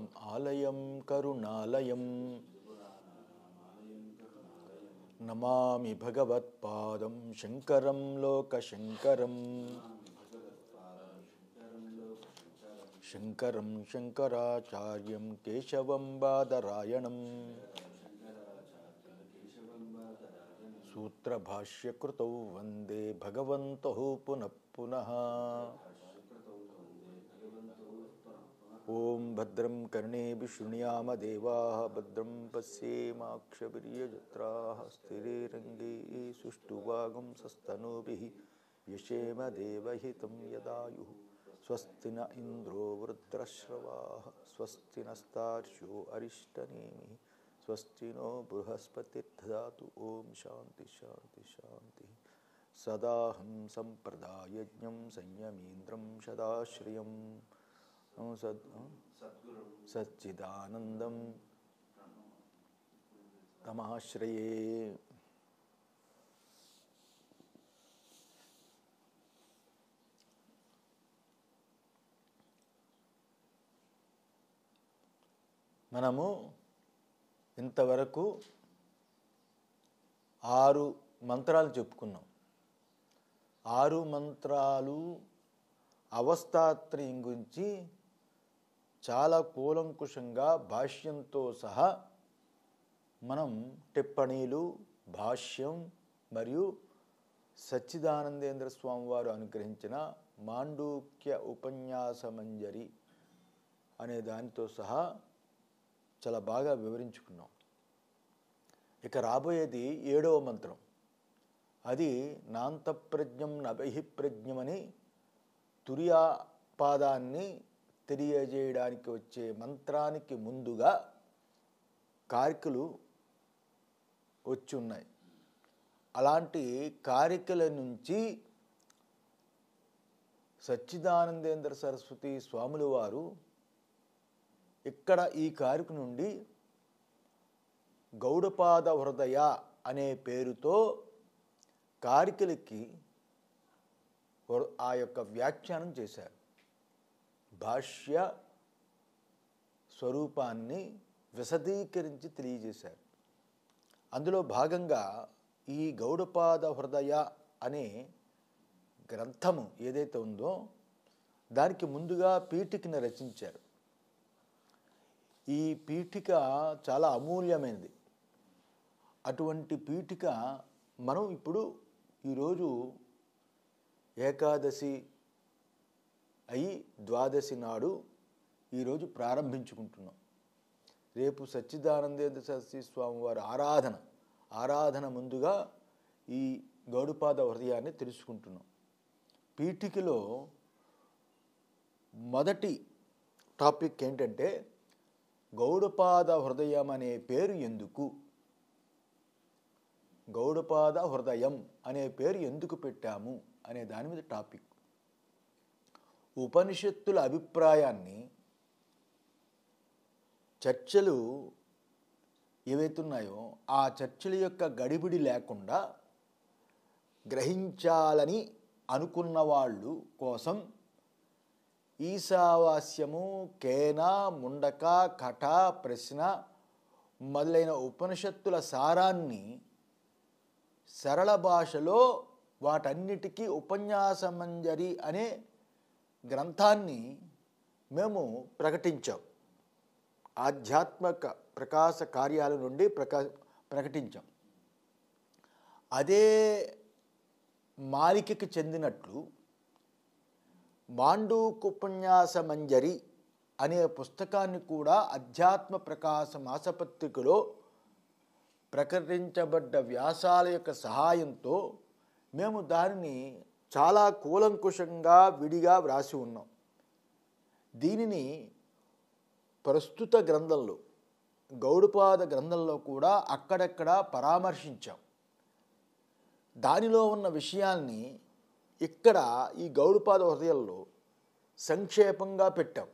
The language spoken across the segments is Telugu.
కరుణానాం ఆలయం కరుణాలయం నమామి భగవత్పాదం శంకరం లోకశంకరం శంకరం శంకరాచార్యం కేశవం బాదరాయణం సూత్రభాష్యకృతౌ వందే భగవంతో పునః ॐ भद्रं देवाः भद्रं पश्येमाक्षवीर्यजत्राः स्थिरे रङ्गे सुष्ठुवाघं सस्तनोभिः यशेम देवहितं यदायुः स्वस्ति न इन्द्रो वृद्रश्रवाः स्वस्ति नस्तार्षो अरिष्टनेमिः स्वस्ति नो बृहस्पतिर्धातु ॐ शान्ति शान्ति शान्तिः सदाहं सम्प्रदायज्ञं संयमीन्द्रं सदाश्रियम् సద్ సచ్చిదానందం తమాశ్రయే మనము ఇంతవరకు ఆరు మంత్రాలు చెప్పుకున్నాం ఆరు మంత్రాలు అవస్థాత్రయం గురించి చాలా కూలంకుషంగా భాష్యంతో సహా మనం టిప్పణీలు భాష్యం మరియు సచ్చిదానందేంద్ర స్వామివారు అనుగ్రహించిన మాండూక్య ఉపన్యాసమంజరి అనే దానితో సహా చాలా బాగా వివరించుకున్నాం ఇక రాబోయేది ఏడవ మంత్రం అది నాంతప్రజ్ఞం నభహి ప్రజ్ఞమని తురియా పాదాన్ని తెలియజేయడానికి వచ్చే మంత్రానికి ముందుగా కారికలు వచ్చి ఉన్నాయి అలాంటి కారికల నుంచి సచ్చిదానందేంద్ర సరస్వతి స్వాముల వారు ఇక్కడ ఈ కారిక నుండి గౌడపాద హృదయ అనే పేరుతో కారికలకి ఆ యొక్క వ్యాఖ్యానం చేశారు భాష్య స్వరూపాన్ని విశదీకరించి తెలియజేశారు అందులో భాగంగా ఈ గౌడపాద హృదయ అనే గ్రంథము ఏదైతే ఉందో దానికి ముందుగా పీఠికను రచించారు ఈ పీఠిక చాలా అమూల్యమైనది అటువంటి పీఠిక మనం ఇప్పుడు ఈరోజు ఏకాదశి అయి ద్వాదశి నాడు ఈరోజు ప్రారంభించుకుంటున్నాం రేపు సచ్చిదానందేంద్ర సరస్వతి స్వామివారి ఆరాధన ఆరాధన ముందుగా ఈ గౌడుపాద హృదయాన్ని తెలుసుకుంటున్నాం పీఠికలో మొదటి టాపిక్ ఏంటంటే గౌడపాద హృదయం అనే పేరు ఎందుకు గౌడపాద హృదయం అనే పేరు ఎందుకు పెట్టాము అనే దాని మీద టాపిక్ ఉపనిషత్తుల అభిప్రాయాన్ని చర్చలు ఏవైతున్నాయో ఆ చర్చల యొక్క గడిబిడి లేకుండా గ్రహించాలని అనుకున్న వాళ్ళు కోసం ఈశావాస్యము కేన ముండక కఠ ప్రశ్న మొదలైన ఉపనిషత్తుల సారాన్ని సరళ భాషలో వాటన్నిటికీ ఉపన్యాసమంజరి అనే గ్రంథాన్ని మేము ప్రకటించాం ఆధ్యాత్మిక ప్రకాశ కార్యాల నుండి ప్రకా ప్రకటించాం అదే మాలికకి చెందినట్లు మాండూకుపన్యాస మంజరి అనే పుస్తకాన్ని కూడా అధ్యాత్మ ప్రకాశ మాసపత్రికలో ప్రకటించబడ్డ వ్యాసాల యొక్క సహాయంతో మేము దానిని చాలా కూలంకుషంగా విడిగా వ్రాసి ఉన్నాం దీనిని ప్రస్తుత గ్రంథంలో గౌడపాద గ్రంథంలో కూడా అక్కడక్కడ పరామర్శించాం దానిలో ఉన్న విషయాల్ని ఇక్కడ ఈ గౌడపాద హృదయంలో సంక్షేపంగా పెట్టాం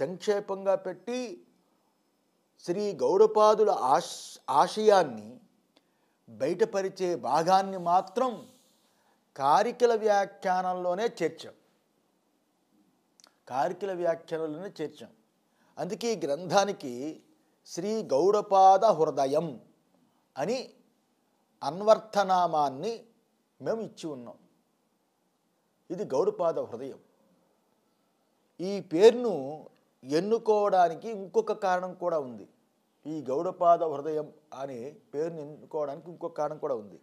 సంక్షేపంగా పెట్టి శ్రీ గౌడపాదుల ఆశయాన్ని బయటపరిచే భాగాన్ని మాత్రం కారికల వ్యాఖ్యానంలోనే చేర్చాం కారికల వ్యాఖ్యానంలోనే చేర్చాం అందుకే ఈ గ్రంథానికి శ్రీ గౌడపాద హృదయం అని అన్వర్థనామాన్ని మేము ఇచ్చి ఉన్నాం ఇది గౌడపాద హృదయం ఈ పేరును ఎన్నుకోవడానికి ఇంకొక కారణం కూడా ఉంది ఈ గౌడపాద హృదయం అనే పేరుని ఎన్నుకోవడానికి ఇంకొక కారణం కూడా ఉంది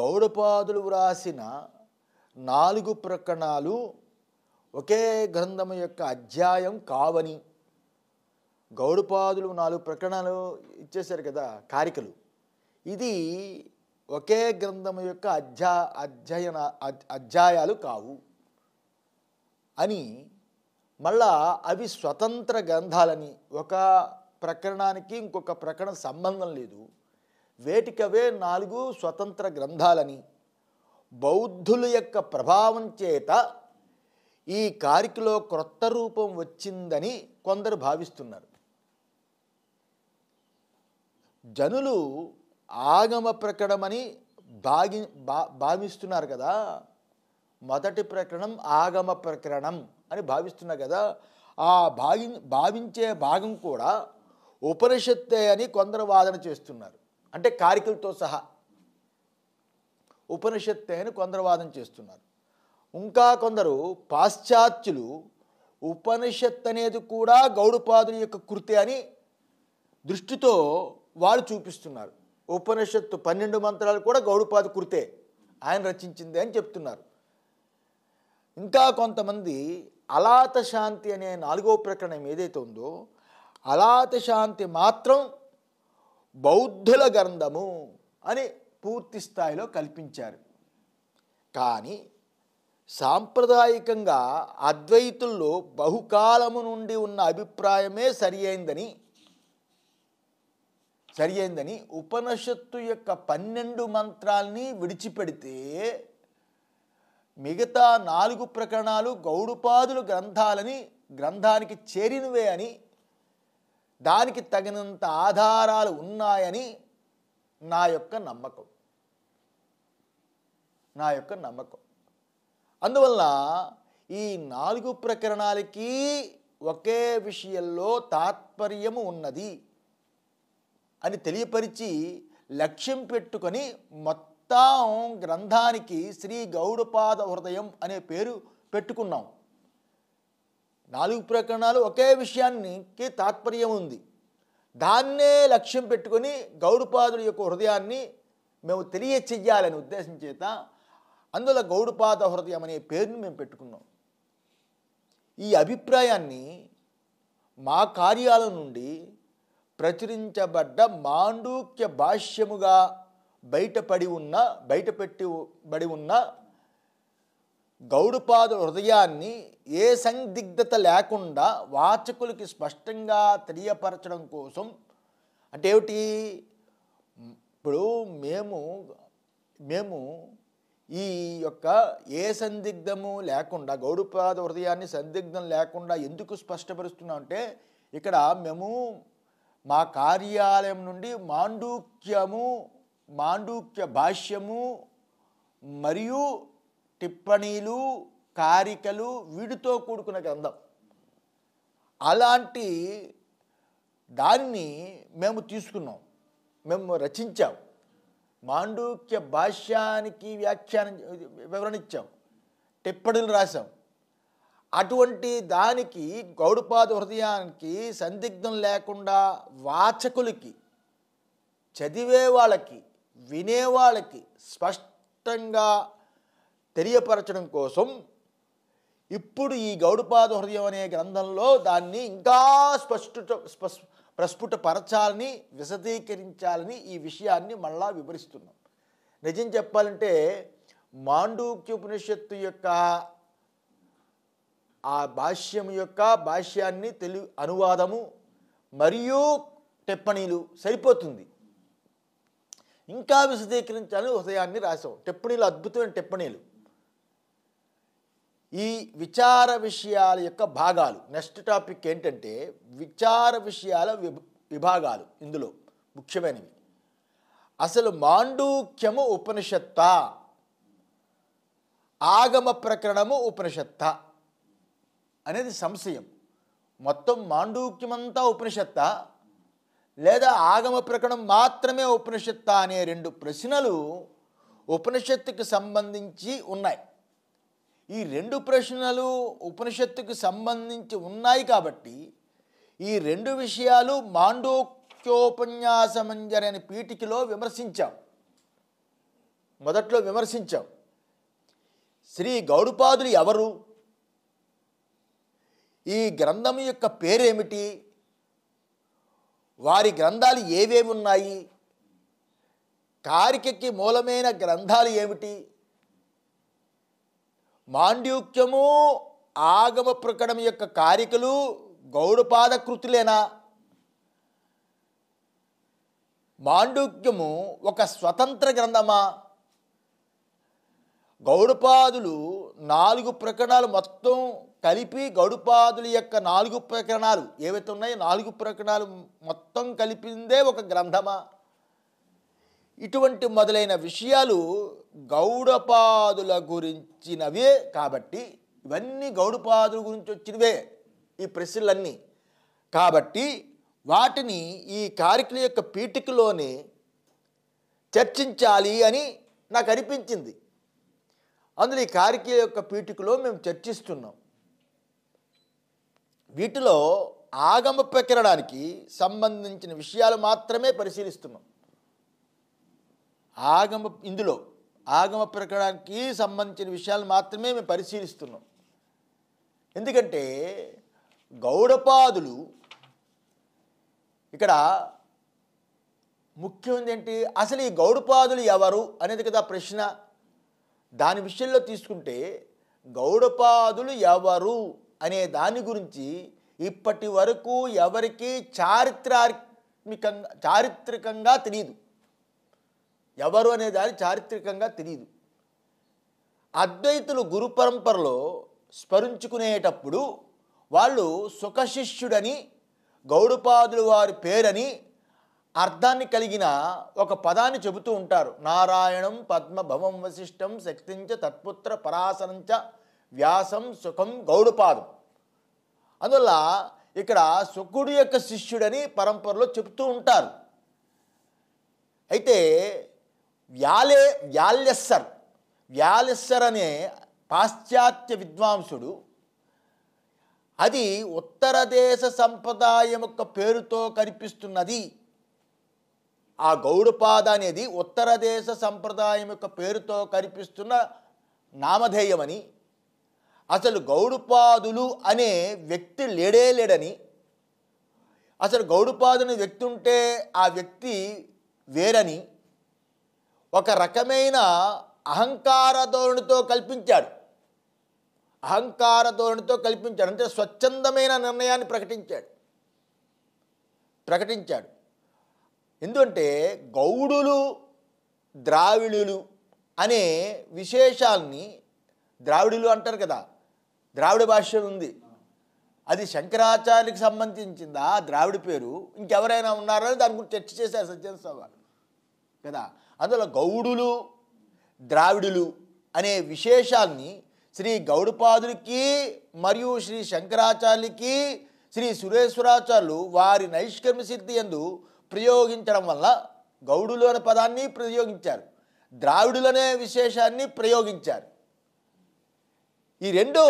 గౌడపాదులు వ్రాసిన నాలుగు ప్రకరణాలు ఒకే గ్రంథము యొక్క అధ్యాయం కావని గౌడపాదులు నాలుగు ప్రకరణాలు ఇచ్చేశారు కదా కారికలు ఇది ఒకే గ్రంథము యొక్క అధ్యా అధ్యయన అధ్యాయాలు కావు అని మళ్ళా అవి స్వతంత్ర గ్రంథాలని ఒక ప్రకరణానికి ఇంకొక ప్రకరణ సంబంధం లేదు వేటికవే నాలుగు స్వతంత్ర గ్రంథాలని బౌద్ధుల యొక్క ప్రభావం చేత ఈ కారికలో క్రొత్త రూపం వచ్చిందని కొందరు భావిస్తున్నారు జనులు ఆగమ ప్రకటమని భాగి భావిస్తున్నారు కదా మొదటి ప్రకరణం ఆగమ ప్రకరణం అని భావిస్తున్నారు కదా ఆ భావి భావించే భాగం కూడా ఉపనిషత్తే అని కొందరు వాదన చేస్తున్నారు అంటే కారికలతో సహా ఉపనిషత్తు అని కొందరు వాదన చేస్తున్నారు ఇంకా కొందరు పాశ్చాత్యులు ఉపనిషత్తు అనేది కూడా గౌడపాదుని యొక్క కృతి అని దృష్టితో వాళ్ళు చూపిస్తున్నారు ఉపనిషత్తు పన్నెండు మంత్రాలు కూడా గౌడపాది కృతే ఆయన రచించింది అని చెప్తున్నారు ఇంకా కొంతమంది అలాత శాంతి అనే నాలుగో ప్రకరణం ఏదైతే ఉందో అలాత శాంతి మాత్రం బౌద్ధుల గ్రంథము అని పూర్తి స్థాయిలో కల్పించారు కానీ సాంప్రదాయకంగా అద్వైతుల్లో బహుకాలము నుండి ఉన్న అభిప్రాయమే సరి అయిందని సరి అయిందని ఉపనిషత్తు యొక్క పన్నెండు మంత్రాల్ని విడిచిపెడితే మిగతా నాలుగు ప్రకరణాలు గౌడుపాదులు గ్రంథాలని గ్రంథానికి చేరినవే అని దానికి తగినంత ఆధారాలు ఉన్నాయని నా యొక్క నమ్మకం నా యొక్క నమ్మకం అందువల్ల ఈ నాలుగు ప్రకరణాలకి ఒకే విషయంలో తాత్పర్యము ఉన్నది అని తెలియపరిచి లక్ష్యం పెట్టుకొని మొత్తం గ్రంథానికి శ్రీ గౌడపాద హృదయం అనే పేరు పెట్టుకున్నాం నాలుగు ప్రకరణాలు ఒకే విషయానికి తాత్పర్యం ఉంది దాన్నే లక్ష్యం పెట్టుకొని గౌడపాదుడి యొక్క హృదయాన్ని మేము తెలియచెయ్యాలని ఉద్దేశం చేత అందులో గౌడపాద హృదయం అనే పేరుని మేము పెట్టుకున్నాం ఈ అభిప్రాయాన్ని మా కార్యాల నుండి ప్రచురించబడ్డ మాండూక్య భాష్యముగా బయటపడి ఉన్న బయటపెట్టి బడి ఉన్న గౌడుపాద హృదయాన్ని ఏ సందిగ్ధత లేకుండా వాచకులకి స్పష్టంగా తెలియపరచడం కోసం అంటే ఏమిటి ఇప్పుడు మేము మేము ఈ యొక్క ఏ సందిగ్ధము లేకుండా గౌడుపాద హృదయాన్ని సందిగ్ధం లేకుండా ఎందుకు స్పష్టపరుస్తున్నాం అంటే ఇక్కడ మేము మా కార్యాలయం నుండి మాండూక్యము మాండూక్య భాష్యము మరియు టిప్పణీలు కారికలు వీడితో కూడుకున్న గ్రంథం అలాంటి దాన్ని మేము తీసుకున్నాం మేము రచించాం మాండూక్య భాష్యానికి వ్యాఖ్యానం వివరణ ఇచ్చాం టిప్పణీలు రాశాం అటువంటి దానికి గౌడపాద హృదయానికి సందిగ్ధం లేకుండా వాచకులకి చదివే వాళ్ళకి వినేవాళ్ళకి స్పష్టంగా తెలియపరచడం కోసం ఇప్పుడు ఈ గౌడపాద హృదయం అనే గ్రంథంలో దాన్ని ఇంకా స్పష్ట ప్రస్ఫుటపరచాలని విశదీకరించాలని ఈ విషయాన్ని మళ్ళా వివరిస్తున్నాం నిజం చెప్పాలంటే మాండూక్యోపనిషత్తు యొక్క ఆ భాష్యం యొక్క భాష్యాన్ని తెలు అనువాదము మరియు టిప్పణీలు సరిపోతుంది ఇంకా విశదీకరించాలని హృదయాన్ని రాసాం టిప్పణీలు అద్భుతమైన టిప్పణీలు ఈ విచార విషయాల యొక్క భాగాలు నెక్స్ట్ టాపిక్ ఏంటంటే విచార విషయాల విభాగాలు ఇందులో ముఖ్యమైనవి అసలు మాండూక్యము ఉపనిషత్త ఆగమ ప్రకరణము ఉపనిషత్త అనేది సంశయం మొత్తం మాండూక్యమంతా ఉపనిషత్త లేదా ఆగమ ప్రకరణం మాత్రమే ఉపనిషత్త అనే రెండు ప్రశ్నలు ఉపనిషత్తుకి సంబంధించి ఉన్నాయి ఈ రెండు ప్రశ్నలు ఉపనిషత్తుకు సంబంధించి ఉన్నాయి కాబట్టి ఈ రెండు విషయాలు మాండోక్యోపన్యాసమంజరి అనే పీఠికలో విమర్శించాం మొదట్లో విమర్శించాం శ్రీ గౌడపాదులు ఎవరు ఈ గ్రంథం యొక్క పేరేమిటి వారి గ్రంథాలు ఏవేవి ఉన్నాయి కారికకి మూలమైన గ్రంథాలు ఏమిటి మాండ్యూక్యము ఆగమ ప్రకటన యొక్క కారికలు గౌడపాద కృతులేనా మాండూక్యము ఒక స్వతంత్ర గ్రంథమా గౌడపాదులు నాలుగు ప్రకరణాలు మొత్తం కలిపి గౌడపాదుల యొక్క నాలుగు ప్రకరణాలు ఏవైతే ఉన్నాయో నాలుగు ప్రకరణాలు మొత్తం కలిపిందే ఒక గ్రంథమా ఇటువంటి మొదలైన విషయాలు గౌడపాదుల గురించినవే కాబట్టి ఇవన్నీ గౌడపాదుల గురించి వచ్చినవే ఈ ప్రశ్నలన్నీ కాబట్టి వాటిని ఈ కారికల యొక్క పీఠికలోనే చర్చించాలి అని నాకు అనిపించింది అందులో ఈ కారిక యొక్క పీఠికలో మేము చర్చిస్తున్నాం వీటిలో ఆగమ ప్రకరణానికి సంబంధించిన విషయాలు మాత్రమే పరిశీలిస్తున్నాం ఆగమ ఇందులో ఆగమ ప్రకటనకి సంబంధించిన విషయాలు మాత్రమే మేము పరిశీలిస్తున్నాం ఎందుకంటే గౌడపాదులు ఇక్కడ ముఖ్యమైనది ఏంటి అసలు ఈ గౌడపాదులు ఎవరు అనేది కదా ప్రశ్న దాని విషయంలో తీసుకుంటే గౌడపాదులు ఎవరు అనే దాని గురించి ఇప్పటి వరకు ఎవరికీ చారిత్రాత్మికంగా చారిత్రకంగా తెలియదు ఎవరు అనే దాని చారిత్రకంగా తెలియదు అద్వైతులు గురు పరంపరలో స్మరించుకునేటప్పుడు వాళ్ళు సుఖశిష్యుడని గౌడపాదులు వారి పేరని అర్థాన్ని కలిగిన ఒక పదాన్ని చెబుతూ ఉంటారు నారాయణం పద్మభవం వశిష్టం శక్తించ తత్పుత్ర పరాశనంచ వ్యాసం సుఖం గౌడపాదం అందువల్ల ఇక్కడ సుఖుడు యొక్క శిష్యుడని పరంపరలో చెబుతూ ఉంటారు అయితే వ్యాలే వ్యాల్యస్సర్ వ్యాలెస్సర్ అనే పాశ్చాత్య విద్వాంసుడు అది ఉత్తర దేశ సంప్రదాయం యొక్క పేరుతో కనిపిస్తున్నది ఆ గౌడపాద అనేది ఉత్తర దేశ సంప్రదాయం యొక్క పేరుతో కనిపిస్తున్న నామధేయమని అసలు గౌడుపాదులు అనే వ్యక్తి లేడే లేడని అసలు గౌడుపాదుని వ్యక్తి ఉంటే ఆ వ్యక్తి వేరని ఒక రకమైన అహంకార ధోరణితో కల్పించాడు అహంకార ధోరణితో కల్పించాడు అంటే స్వచ్ఛందమైన నిర్ణయాన్ని ప్రకటించాడు ప్రకటించాడు ఎందుకంటే గౌడులు ద్రావిడులు అనే విశేషాల్ని ద్రావిడులు అంటారు కదా ద్రావిడ భాష ఉంది అది శంకరాచార్యకి సంబంధించిందా ద్రావిడ పేరు ఇంకెవరైనా ఉన్నారని దాని గురించి చర్చ చేశారు సత్యన్ సవాల్ కదా అందులో గౌడులు ద్రావిడులు అనే విశేషాన్ని శ్రీ గౌడపాదుడికి మరియు శ్రీ శంకరాచార్యులకి శ్రీ సురేశ్వరాచార్యులు వారి నైష్కర్మ సిద్ధి ఎందు ప్రయోగించడం వల్ల గౌడులు అనే పదాన్ని ప్రయోగించారు ద్రావిడులు అనే విశేషాన్ని ప్రయోగించారు ఈ రెండు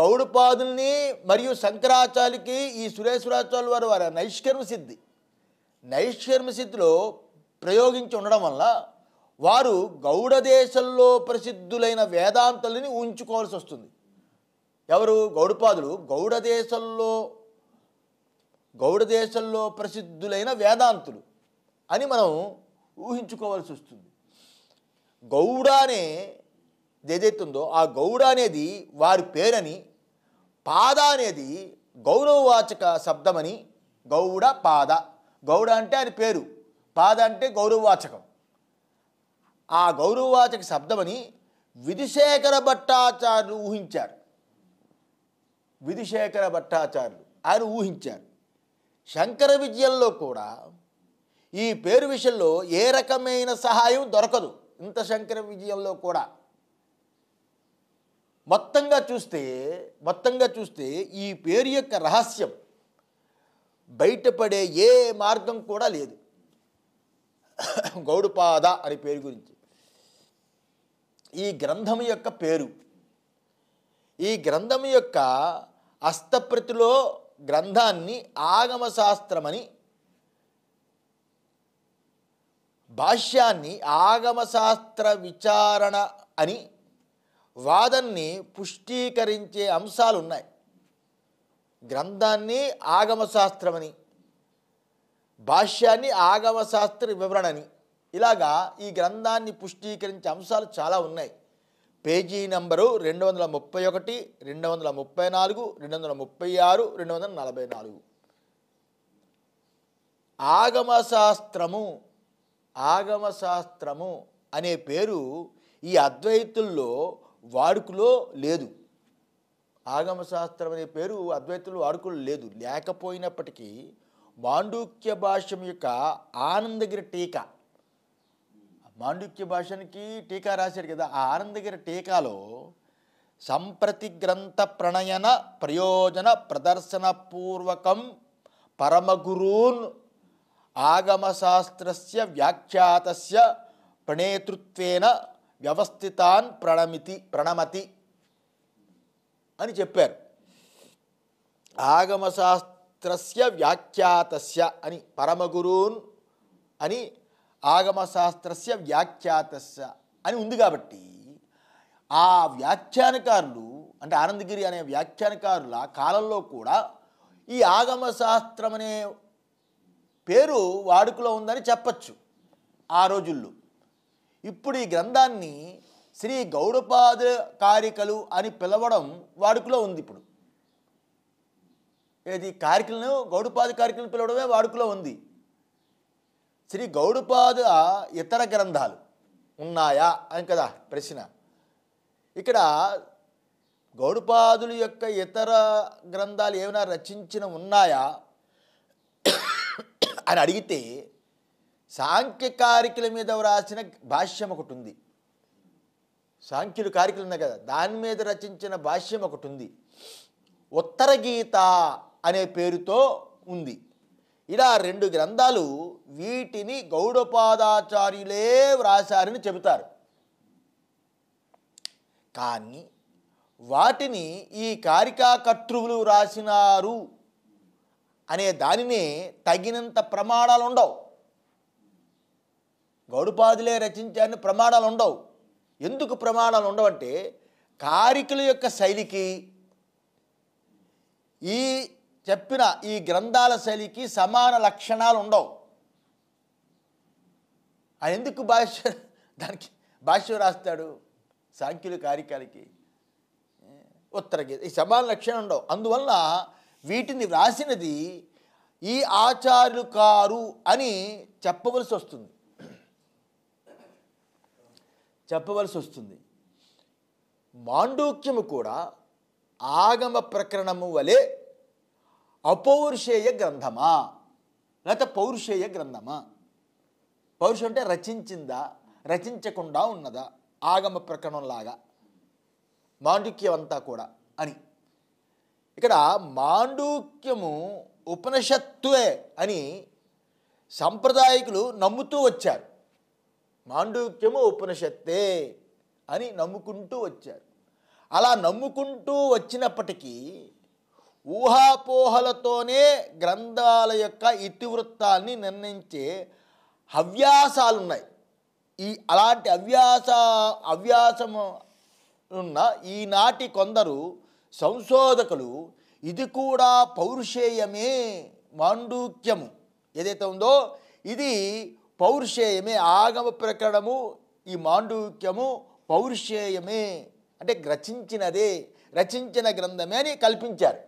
గౌడపాదుల్ని మరియు శంకరాచార్యులకి ఈ సురేశ్వరాచార్యులు వారు వారి నైష్కర్మ సిద్ధి నైష్కర్మ సిద్ధిలో ప్రయోగించి ఉండడం వల్ల వారు గౌడ దేశంలో ప్రసిద్ధులైన వేదాంతల్ని ఉంచుకోవాల్సి వస్తుంది ఎవరు గౌడపాదులు గౌడ దేశంలో గౌడ దేశంలో ప్రసిద్ధులైన వేదాంతులు అని మనం ఊహించుకోవాల్సి వస్తుంది గౌడ అనే ఏదైతుందో ఆ గౌడ అనేది వారి పేరని పాద అనేది గౌరవవాచక శబ్దమని గౌడ పాద గౌడ అంటే ఆయన పేరు పాద అంటే గౌరవవాచకం ఆ గౌరవవాచక శబ్దమని విధుశేఖర భట్టాచార్యులు ఊహించారు విధుశేఖర భట్టాచార్యులు ఆయన ఊహించారు శంకర విజయంలో కూడా ఈ పేరు విషయంలో ఏ రకమైన సహాయం దొరకదు ఇంత శంకర విజయంలో కూడా మొత్తంగా చూస్తే మొత్తంగా చూస్తే ఈ పేరు యొక్క రహస్యం బయటపడే ఏ మార్గం కూడా లేదు గౌడపాద అనే పేరు గురించి ఈ గ్రంథం యొక్క పేరు ఈ గ్రంథం యొక్క అస్తప్రతిలో గ్రంథాన్ని ఆగమశాస్త్రమని భాష్యాన్ని ఆగమశాస్త్ర విచారణ అని వాదన్ని పుష్టీకరించే అంశాలు ఉన్నాయి గ్రంథాన్ని ఆగమశాస్త్రమని భాష్యాన్ని ఆగమశాస్త్ర వివరణని ఇలాగా ఈ గ్రంథాన్ని పుష్టీకరించే అంశాలు చాలా ఉన్నాయి పేజీ నంబరు రెండు వందల ముప్పై ఒకటి రెండు వందల ముప్పై నాలుగు రెండు వందల ముప్పై ఆరు రెండు వందల నలభై నాలుగు ఆగమశాస్త్రము ఆగమశాస్త్రము అనే పేరు ఈ అద్వైతుల్లో వాడుకలో లేదు ఆగమశాస్త్రం అనే పేరు అద్వైతులు వాడుకలో లేదు లేకపోయినప్పటికీ మాండూక్య భాష్యం యొక్క ఆనందగిరి టీకా మాండూక్య భాషనికి టీకా రాశాడు కదా ఆ ఆనందగిరి టీకాలో సంప్రతి గ్రంథ ప్రణయన ప్రయోజన ప్రదర్శన పూర్వకం పరమగురూన్ ఆగమశాస్త్రస్య వ్యాఖ్యాతస్య ప్రణేతృత్వేన వ్యవస్థితాన్ ప్రణమితి ప్రణమతి అని చెప్పారు ఆగమశాస్త్ర శాస్త్రస్య వ్యాఖ్యాతస్య అని పరమగురూన్ అని ఆగమశాస్త్రస్య వ్యాఖ్యాతస్య అని ఉంది కాబట్టి ఆ వ్యాఖ్యానకారులు అంటే ఆనందగిరి అనే వ్యాఖ్యానకారుల కాలంలో కూడా ఈ ఆగమశాస్త్రం అనే పేరు వాడుకలో ఉందని చెప్పచ్చు ఆ రోజుల్లో ఇప్పుడు ఈ గ్రంథాన్ని శ్రీ గౌడపాద కారికలు అని పిలవడం వాడుకలో ఉంది ఇప్పుడు ఏది కార్కిలను గౌడపాద కార్కిలను పిలవడమే వాడుకలో ఉంది శ్రీ గౌడపాద ఇతర గ్రంథాలు ఉన్నాయా అని కదా ప్రశ్న ఇక్కడ గౌడపాదులు యొక్క ఇతర గ్రంథాలు ఏమైనా రచించిన ఉన్నాయా అని అడిగితే సాంఖ్య కారికల మీద వ్రాసిన భాష్యం ఒకటి ఉంది సాంఖ్యులు కారికలు ఉన్నాయి కదా దాని మీద రచించిన భాష్యం ఒకటి ఉంది ఉత్తర గీత అనే పేరుతో ఉంది ఇలా రెండు గ్రంథాలు వీటిని గౌడపాదాచార్యులే వ్రాశారని చెబుతారు కానీ వాటిని ఈ కారికాకర్తృవులు వ్రాసినారు అనే దానినే తగినంత ప్రమాణాలు ఉండవు గౌడపాదులే రచించారని ప్రమాణాలు ఉండవు ఎందుకు ప్రమాణాలు ఉండవంటే కారికల యొక్క శైలికి ఈ చెప్పిన ఈ గ్రంథాల శైలికి సమాన లక్షణాలు ఉండవు ఆయన ఎందుకు భాష్య దానికి భాష్యం రాస్తాడు సాంఖ్యుల కార్యకాలకి ఉత్తర గీత ఈ సమాన లక్షణం ఉండవు అందువల్ల వీటిని వ్రాసినది ఈ ఆచార్యులు కారు అని చెప్పవలసి వస్తుంది చెప్పవలసి వస్తుంది మాండూక్యము కూడా ఆగమ ప్రకరణము వలె అపౌరుషేయ గ్రంథమా లేకపోతే పౌరుషేయ గ్రంథమా పౌరుషం అంటే రచించిందా రచించకుండా ఉన్నదా ఆగమ ప్రకరణంలాగా మాండుక్యమంతా కూడా అని ఇక్కడ మాండూక్యము ఉపనిషత్తువే అని సాంప్రదాయకులు నమ్ముతూ వచ్చారు మాండూక్యము ఉపనిషత్తే అని నమ్ముకుంటూ వచ్చారు అలా నమ్ముకుంటూ వచ్చినప్పటికీ ఊహాపోహలతోనే గ్రంథాల యొక్క ఇతివృత్తాన్ని నిర్ణయించే హవ్యాసాలు ఉన్నాయి ఈ అలాంటి అవ్యాస అవ్యాసము ఉన్న ఈనాటి కొందరు సంశోధకులు ఇది కూడా పౌరుషేయమే మాండూక్యము ఏదైతే ఉందో ఇది పౌరుషేయమే ఆగమ ప్రకరణము ఈ మాండూక్యము పౌరుషేయమే అంటే రచించినదే రచించిన గ్రంథమే అని కల్పించారు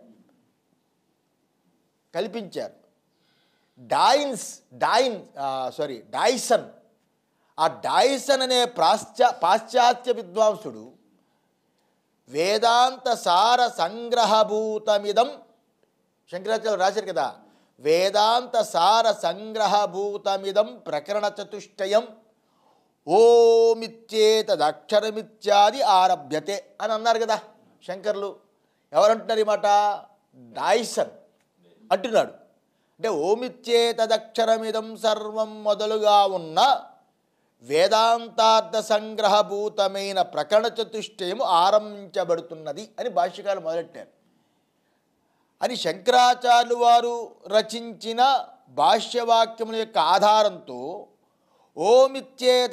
కల్పించారు డాయిన్స్ డాయిన్ సారీ డాయిసన్ ఆ డాయిసన్ అనే ప్రాశ్చా పాశ్చాత్య విద్వాంసుడు వేదాంత సార సంగ్రహభూతమిదం శంకరాచార్యులు రాశారు కదా వేదాంత సార సంగ్రహభూతమిదం ప్రకరణ చతుష్టయం ఓమిచ్చేతదక్షరమిత్యాది ఆరభ్యతే అని అన్నారు కదా శంకర్లు ఎవరంటున్నారు ఈ మాట డాయిసన్ అంటున్నాడు అంటే తదక్షరమిదం సర్వం మొదలుగా ఉన్న వేదాంతార్థ సంగ్రహభూతమైన ప్రకరణ చతుష్టయము ఆరంభించబడుతున్నది అని భాష్యకాలు మొదలెట్టారు అని శంకరాచార్యులు వారు రచించిన భాష్యవాక్యముల యొక్క ఆధారంతో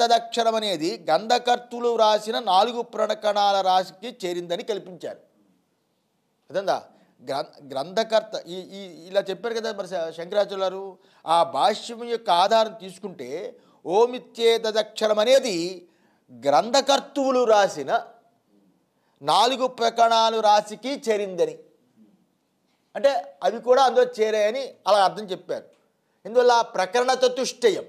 తదక్షరం అనేది గంధకర్తులు వ్రాసిన నాలుగు ప్రణకణాల రాశికి చేరిందని కల్పించారు అదందా గ్రంథకర్త ఈ ఇలా చెప్పారు కదా మరి శంకరాచార్యులు ఆ భాష్యం యొక్క ఆధారం తీసుకుంటే ఓమిత్యేతదక్షరం అనేది గ్రంథకర్తువులు రాసిన నాలుగు ప్రకరణాలు రాసికి చేరిందని అంటే అవి కూడా అందులో చేరాయని అలా అర్థం చెప్పారు ఇందువల్ల ప్రకరణ చతుష్టయం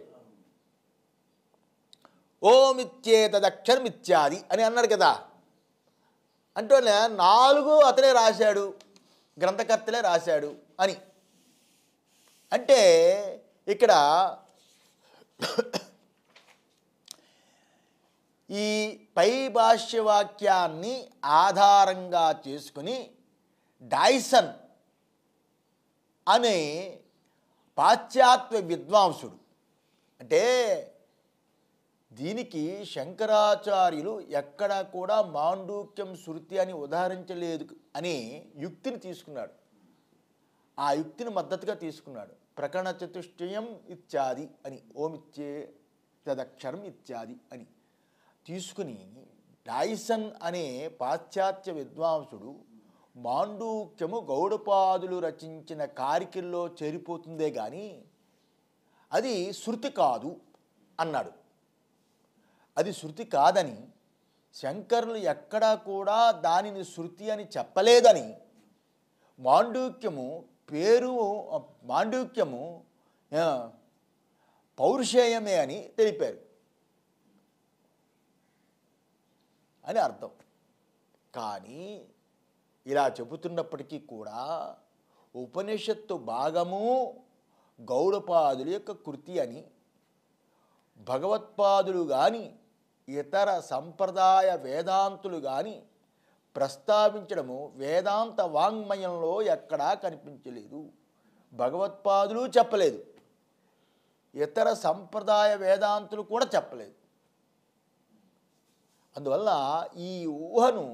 ఓమిత్యేతదక్షరం ఇత్యాది అని అన్నాడు కదా అంటూనే నాలుగు అతనే రాశాడు గ్రంథకర్తలే రాశాడు అని అంటే ఇక్కడ ఈ పై భాష్యవాక్యాన్ని ఆధారంగా చేసుకుని డైసన్ అనే పాశ్చాత్య విద్వాంసుడు అంటే దీనికి శంకరాచార్యులు ఎక్కడా కూడా మాండూక్యం శృతి అని ఉదాహరించలేదు అని యుక్తిని తీసుకున్నాడు ఆ యుక్తిని మద్దతుగా తీసుకున్నాడు ప్రకరణ చతుష్టయం ఇత్యాది అని ఓమిచ్చే తదక్షరం ఇత్యాది అని తీసుకుని డాయిసన్ అనే పాశ్చాత్య విద్వాంసుడు మాండూక్యము గౌడపాదులు రచించిన కారికిల్లో చేరిపోతుందే కానీ అది శృతి కాదు అన్నాడు అది శృతి కాదని శంకరులు ఎక్కడా కూడా దానిని శృతి అని చెప్పలేదని మాండూక్యము పేరు మాండూక్యము పౌరుషేయమే అని తెలిపారు అని అర్థం కానీ ఇలా చెబుతున్నప్పటికీ కూడా ఉపనిషత్తు భాగము గౌడపాదుల యొక్క కృతి అని భగవత్పాదులు కానీ ఇతర సంప్రదాయ వేదాంతులు కానీ ప్రస్తావించడము వేదాంత వాంగ్మయంలో ఎక్కడా కనిపించలేదు భగవత్పాదులు చెప్పలేదు ఇతర సంప్రదాయ వేదాంతులు కూడా చెప్పలేదు అందువల్ల ఈ ఊహను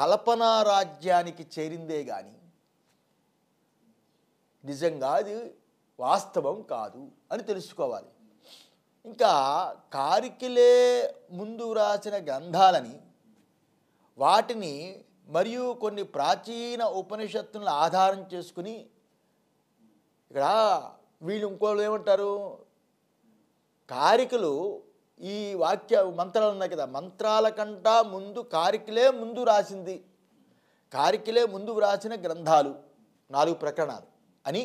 కల్పనా రాజ్యానికి చేరిందే కానీ నిజంగా అది వాస్తవం కాదు అని తెలుసుకోవాలి ఇంకా కారికిలే ముందు రాసిన గ్రంథాలని వాటిని మరియు కొన్ని ప్రాచీన ఉపనిషత్తులను ఆధారం చేసుకుని ఇక్కడ వీళ్ళు ఇంకోళ్ళు ఏమంటారు కారికలు ఈ వాక్య మంత్రాలు ఉన్నాయి కదా మంత్రాల కంటా ముందు కారికలే ముందు రాసింది కారికలే ముందు వ్రాసిన గ్రంథాలు నాలుగు ప్రకరణాలు అని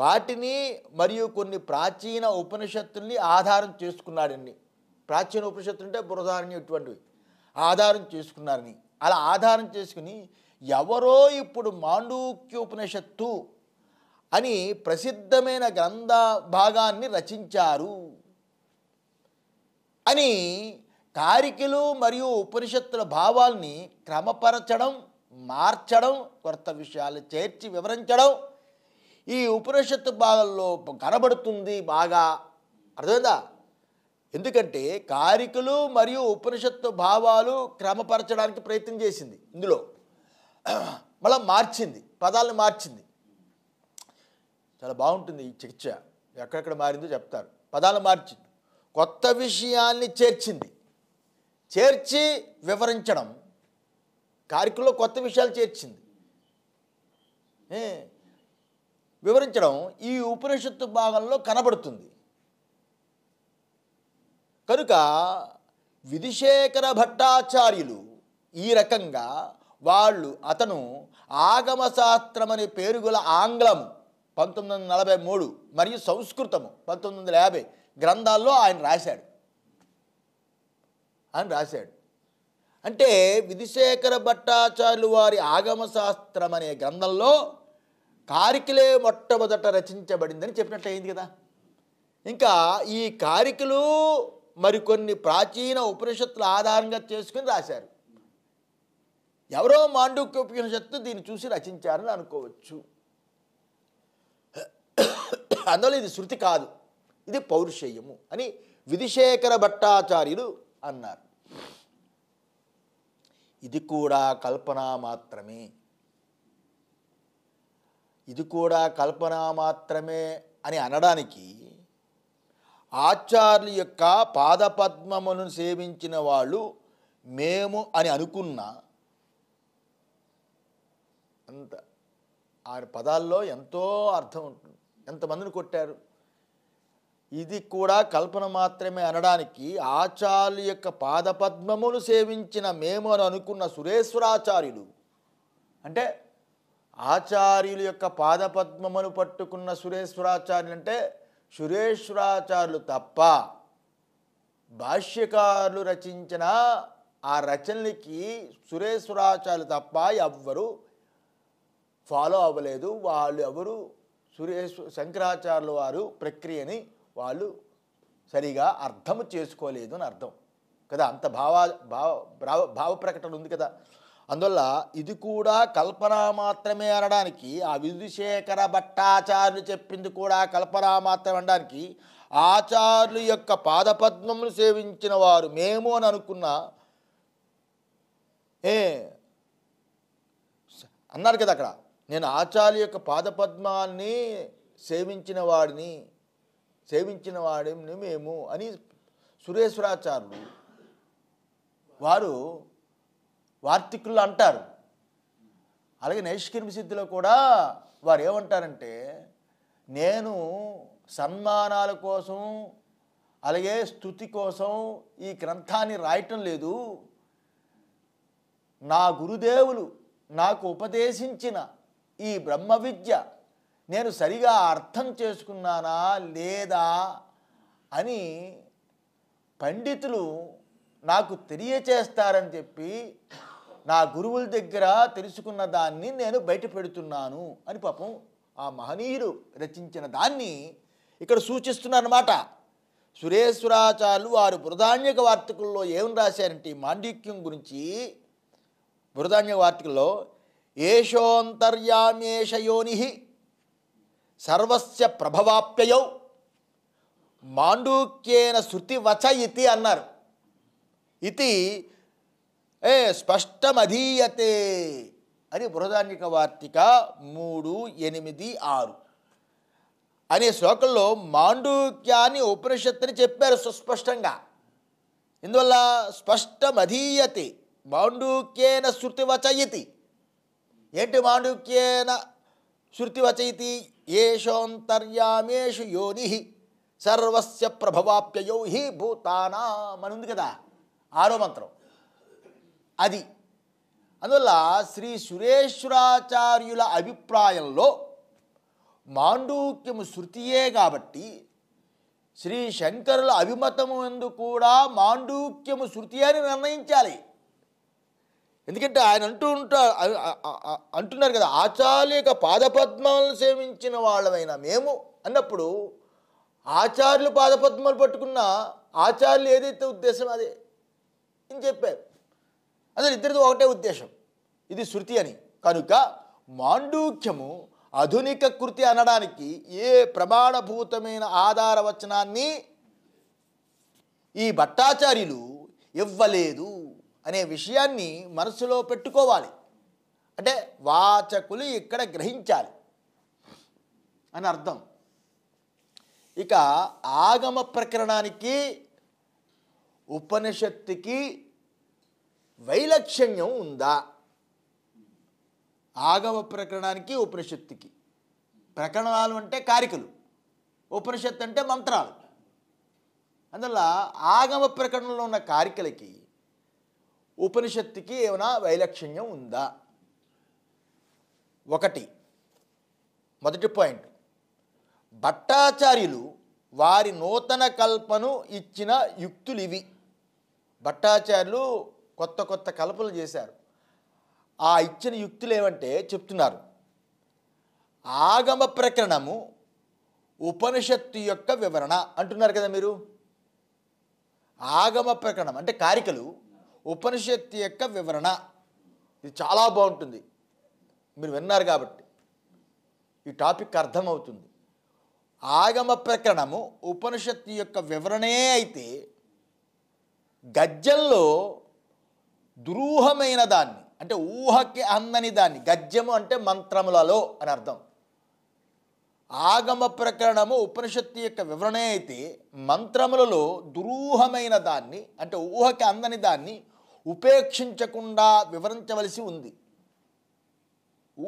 వాటిని మరియు కొన్ని ప్రాచీన ఉపనిషత్తుల్ని ఆధారం చేసుకున్నాడని ప్రాచీన ఉపనిషత్తులు అంటే బృహదారణ్యం ఇటువంటివి ఆధారం చేసుకున్నారని అలా ఆధారం చేసుకుని ఎవరో ఇప్పుడు మాండూక్య ఉపనిషత్తు అని ప్రసిద్ధమైన గ్రంథ భాగాన్ని రచించారు అని కారికలు మరియు ఉపనిషత్తుల భావాల్ని క్రమపరచడం మార్చడం కొత్త విషయాలు చేర్చి వివరించడం ఈ ఉపనిషత్తు భాగంలో కనబడుతుంది బాగా అర్థమైందా ఎందుకంటే కారికలు మరియు ఉపనిషత్తు భావాలు క్రమపరచడానికి ప్రయత్నం చేసింది ఇందులో మళ్ళీ మార్చింది పదాలను మార్చింది చాలా బాగుంటుంది ఈ చర్చ ఎక్కడెక్కడ మారిందో చెప్తారు పదాలు మార్చింది కొత్త విషయాన్ని చేర్చింది చేర్చి వివరించడం కారికల్లో కొత్త విషయాలు చేర్చింది వివరించడం ఈ ఉపనిషత్తు భాగంలో కనబడుతుంది కనుక విధిశేఖర భట్టాచార్యులు ఈ రకంగా వాళ్ళు అతను అనే పేరుగల ఆంగ్లం పంతొమ్మిది వందల నలభై మూడు మరియు సంస్కృతము పంతొమ్మిది వందల యాభై గ్రంథాల్లో ఆయన రాశాడు ఆయన రాశాడు అంటే విధిశేఖర భట్టాచార్యులు వారి ఆగమశాస్త్రం అనే గ్రంథంలో కారికలే మొట్టమొదట రచించబడిందని చెప్పినట్టు అయింది కదా ఇంకా ఈ కారికలు మరికొన్ని ప్రాచీన ఉపనిషత్తుల ఆధారంగా చేసుకుని రాశారు ఎవరో మాండూక్య ఉపనిషత్తు దీన్ని చూసి రచించారని అనుకోవచ్చు అందువల్ల ఇది శృతి కాదు ఇది పౌరుషేయము అని విధిశేఖర భట్టాచార్యులు అన్నారు ఇది కూడా కల్పన మాత్రమే ఇది కూడా కల్పన మాత్రమే అని అనడానికి ఆచార్యుల యొక్క పాదపద్మమును సేవించిన వాళ్ళు మేము అని అనుకున్న అంత ఆ పదాల్లో ఎంతో అర్థం ఉంటుంది ఎంతమందిని కొట్టారు ఇది కూడా కల్పన మాత్రమే అనడానికి ఆచార్యుల యొక్క పాదపద్మమును సేవించిన మేము అని అనుకున్న సురేశ్వరాచార్యులు అంటే ఆచార్యుల యొక్క పాదపద్మమును పట్టుకున్న సురేశ్వరాచార్యులు అంటే సురేశ్వరాచార్యులు తప్ప భాష్యకారులు రచించిన ఆ రచనలకి సురేశ్వరాచార్యులు తప్ప ఎవ్వరు ఫాలో అవ్వలేదు వాళ్ళు ఎవరు సురేశ్వ శంకరాచార్యుల వారు ప్రక్రియని వాళ్ళు సరిగా అర్థం చేసుకోలేదు అని అర్థం కదా అంత భావ భావ భావ ప్రకటన ఉంది కదా అందువల్ల ఇది కూడా కల్పన మాత్రమే అనడానికి ఆ విధుశేఖర భట్టాచార్యులు చెప్పింది కూడా కల్పన మాత్రమే అనడానికి ఆచార్యులు యొక్క పాదపద్మమును సేవించిన వారు మేము అని అనుకున్నా ఏ అన్నారు కదా అక్కడ నేను ఆచార్య యొక్క పాదపద్మాన్ని సేవించిన వాడిని సేవించిన వాడిని మేము అని సురేశ్వరాచార్యులు వారు వార్తికులు అంటారు అలాగే నైష్కర్మ సిద్ధిలో కూడా వారు ఏమంటారంటే నేను సన్మానాల కోసం అలాగే స్థుతి కోసం ఈ గ్రంథాన్ని రాయటం లేదు నా గురుదేవులు నాకు ఉపదేశించిన ఈ బ్రహ్మ విద్య నేను సరిగా అర్థం చేసుకున్నానా లేదా అని పండితులు నాకు తెలియచేస్తారని చెప్పి నా గురువుల దగ్గర తెలుసుకున్న దాన్ని నేను బయట పెడుతున్నాను అని పాపం ఆ మహనీయుడు రచించిన దాన్ని ఇక్కడ సూచిస్తున్నారన్నమాట సురేశ్వరాచార్యులు వారు బృధాన్యక వార్తకుల్లో ఏం రాశారంటే మాండిక్యం గురించి బృధాన్య వార్తకుల్లో ఏషోంతర్యామేషయోని సర్వస్య ప్రభవాప్యయౌ మాండూక్యేన శృతివచ ఇతి అన్నారు ఇది ఏ స్పష్టమధీయతే అని బృహదాన్యక వార్తిక మూడు ఎనిమిది ఆరు అనే శ్లోకంలో మాండూక్యాన్ని ఉపనిషత్తుని చెప్పారు సుస్పష్టంగా ఇందువల్ల స్పష్టమధీయతే మాండూక్యేన శృతి వచయితి ఏంటి మాండూక్యేన శృతి వచయితి ఏషోంతర్యామేషు యోని సర్వస్య ప్రభవాప్యయో హి భూతానా అని ఉంది కదా ఆరో మంత్రం అది అందువల్ల శ్రీ సురేశ్వరాచార్యుల అభిప్రాయంలో మాండూక్యము శృతియే కాబట్టి శ్రీ శంకరుల అభిమతము ఎందు కూడా మాండూక్యము శృతి అని నిర్ణయించాలి ఎందుకంటే ఆయన అంటూ ఉంటా అంటున్నారు కదా ఆచార్యక పాదపద్మాలను సేవించిన వాళ్ళమైనా మేము అన్నప్పుడు ఆచార్యులు పాదపద్మాలు పట్టుకున్న ఆచార్యులు ఏదైతే ఉద్దేశం అదే అని చెప్పారు అందులో ఇద్దరిది ఒకటే ఉద్దేశం ఇది శృతి అని కనుక మాండూక్యము ఆధునిక కృతి అనడానికి ఏ ప్రమాణభూతమైన ఆధారవచనాన్ని ఈ భట్టాచార్యులు ఇవ్వలేదు అనే విషయాన్ని మనసులో పెట్టుకోవాలి అంటే వాచకులు ఇక్కడ గ్రహించాలి అని అర్థం ఇక ఆగమ ప్రకరణానికి ఉపనిషత్తుకి వైలక్షణ్యం ఉందా ఆగవ ప్రకరణానికి ఉపనిషత్తుకి ప్రకరణాలు అంటే కారికలు ఉపనిషత్తు అంటే మంత్రాలు అందువల్ల ఆగమ ప్రకరణలో ఉన్న కారికలకి ఉపనిషత్తుకి ఏమైనా వైలక్షణ్యం ఉందా ఒకటి మొదటి పాయింట్ భట్టాచార్యులు వారి నూతన కల్పను ఇచ్చిన యుక్తులివి భట్టాచార్యులు కొత్త కొత్త కలపలు చేశారు ఆ ఇచ్చిన యుక్తులు ఏమంటే చెప్తున్నారు ఆగమ ప్రకరణము ఉపనిషత్తు యొక్క వివరణ అంటున్నారు కదా మీరు ఆగమ ప్రకరణం అంటే కారికలు ఉపనిషత్తు యొక్క వివరణ ఇది చాలా బాగుంటుంది మీరు విన్నారు కాబట్టి ఈ టాపిక్ అర్థమవుతుంది ఆగమ ప్రకరణము ఉపనిషత్తు యొక్క వివరణే అయితే గద్యంలో దురూహమైన దాన్ని అంటే ఊహకి అందని దాన్ని గద్యము అంటే మంత్రములలో అని అర్థం ఆగమ ప్రకరణము ఉపనిషత్తు యొక్క వివరణ అయితే మంత్రములలో దురూహమైన దాన్ని అంటే ఊహకి అందని దాన్ని ఉపేక్షించకుండా వివరించవలసి ఉంది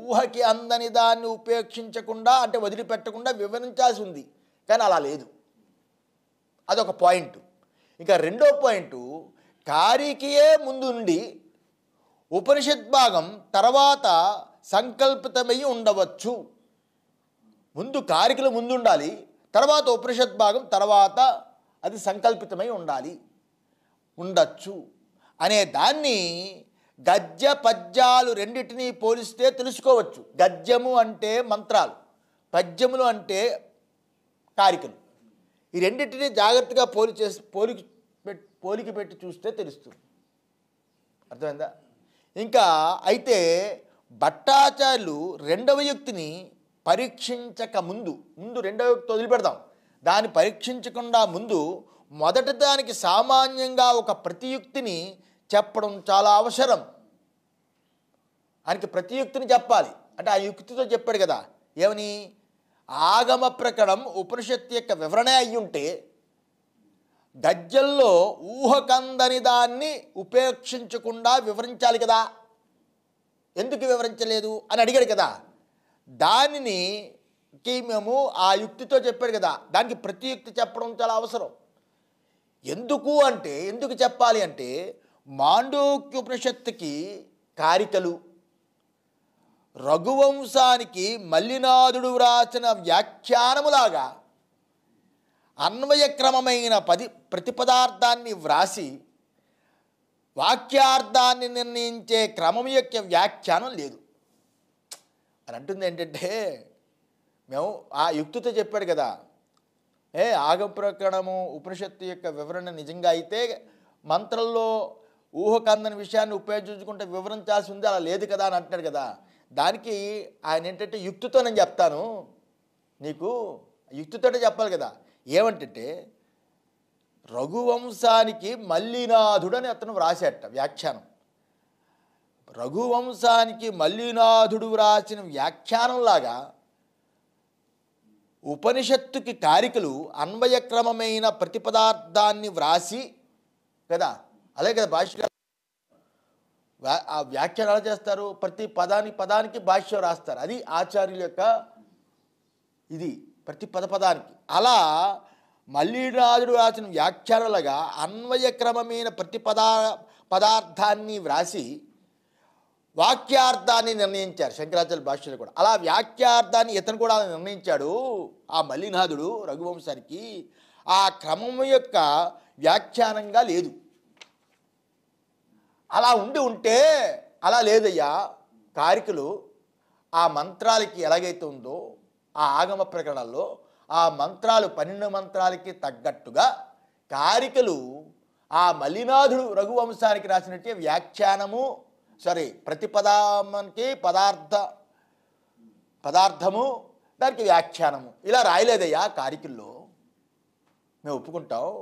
ఊహకి అందని దాన్ని ఉపేక్షించకుండా అంటే వదిలిపెట్టకుండా వివరించాల్సి ఉంది కానీ అలా లేదు అదొక పాయింట్ ఇంకా రెండో పాయింట్ కారికియే ముందుండి ఉపనిషద్ భాగం తర్వాత సంకల్పితమై ఉండవచ్చు ముందు కారికల ముందుండాలి తర్వాత ఉపనిషత్ భాగం తర్వాత అది సంకల్పితమై ఉండాలి ఉండొచ్చు అనే దాన్ని గద్య పద్యాలు రెండింటినీ పోలిస్తే తెలుసుకోవచ్చు గద్యము అంటే మంత్రాలు పద్యములు అంటే కారికలు ఈ రెండింటినీ జాగ్రత్తగా పోలి చేసి పోలి పోలిక పెట్టి చూస్తే తెలుస్తుంది అర్థమైందా ఇంకా అయితే భట్టాచార్యులు రెండవ యుక్తిని పరీక్షించక ముందు ముందు రెండవ యుక్తి వదిలిపెడదాం దాన్ని పరీక్షించకుండా ముందు మొదటి దానికి సామాన్యంగా ఒక ప్రతియుక్తిని చెప్పడం చాలా అవసరం ఆయనకి ప్రతియుక్తిని చెప్పాలి అంటే ఆ యుక్తితో చెప్పాడు కదా ఏమని ఆగమ ప్రకడం ఉపనిషత్తు యొక్క వివరణే అయ్యుంటే దజ్జల్లో ఊహకందని దాన్ని ఉపేక్షించకుండా వివరించాలి కదా ఎందుకు వివరించలేదు అని అడిగాడు కదా దానిని మేము ఆ యుక్తితో చెప్పాడు కదా దానికి ప్రతియుక్తి చెప్పడం చాలా అవసరం ఎందుకు అంటే ఎందుకు చెప్పాలి అంటే మాండోక్యోపనిషత్తుకి కారికలు రఘువంశానికి మల్లినాథుడు వ్రాసిన వ్యాఖ్యానములాగా అన్వయక్రమమైన పది ప్రతిపదార్థాన్ని వ్రాసి వాక్యార్థాన్ని నిర్ణయించే క్రమం యొక్క వ్యాఖ్యానం లేదు అని అంటుంది ఏంటంటే మేము ఆ యుక్తితో చెప్పాడు కదా ఏ ఆగప్రకరణము ఉపనిషత్తు యొక్క వివరణ నిజంగా అయితే మంత్రంలో ఊహకందని విషయాన్ని ఉపయోగించుకుంటే వివరించాల్సి ఉంది అలా లేదు కదా అని అంటున్నాడు కదా దానికి ఆయన ఏంటంటే యుక్తితో నేను చెప్తాను నీకు యుక్తితోటే చెప్పాలి కదా ఏమంటే రఘువంశానికి మల్లినాథుడని అతను వ్రాసేట వ్యాఖ్యానం రఘువంశానికి మల్లినాథుడు వ్రాసిన వ్యాఖ్యానంలాగా ఉపనిషత్తుకి కారికలు అన్వయక్రమమైన ప్రతి పదార్థాన్ని వ్రాసి కదా అలాగే కదా భాష్య ఆ వ్యాఖ్యలు ఎలా చేస్తారు ప్రతి పదానికి పదానికి భాష్యం రాస్తారు అది ఆచార్యుల యొక్క ఇది ప్రతి పదపదానికి అలా మల్లిరాజుడు రాసిన వ్యాఖ్యానలుగా అన్వయక్రమమైన ప్రతి పదా పదార్థాన్ని వ్రాసి వాక్యార్థాన్ని నిర్ణయించారు శంకరాచార్య భాష్యులు కూడా అలా వ్యాఖ్యార్థాన్ని ఇతను కూడా నిర్ణయించాడు ఆ మల్లినాథుడు రఘువంశానికి ఆ క్రమం యొక్క వ్యాఖ్యానంగా లేదు అలా ఉండి ఉంటే అలా లేదయ్యా కారికలు ఆ మంత్రాలకి ఎలాగైతే ఉందో ఆ ఆగమ ప్రకరణలో ఆ మంత్రాలు పన్నెండు మంత్రాలకి తగ్గట్టుగా కారికలు ఆ మలినాథుడు రఘువంశానికి రాసినట్టే వ్యాఖ్యానము సారీ ప్రతి పదార్థ పదార్థము దానికి వ్యాఖ్యానము ఇలా రాయలేదయ్యా కారికల్లో మేము ఒప్పుకుంటావు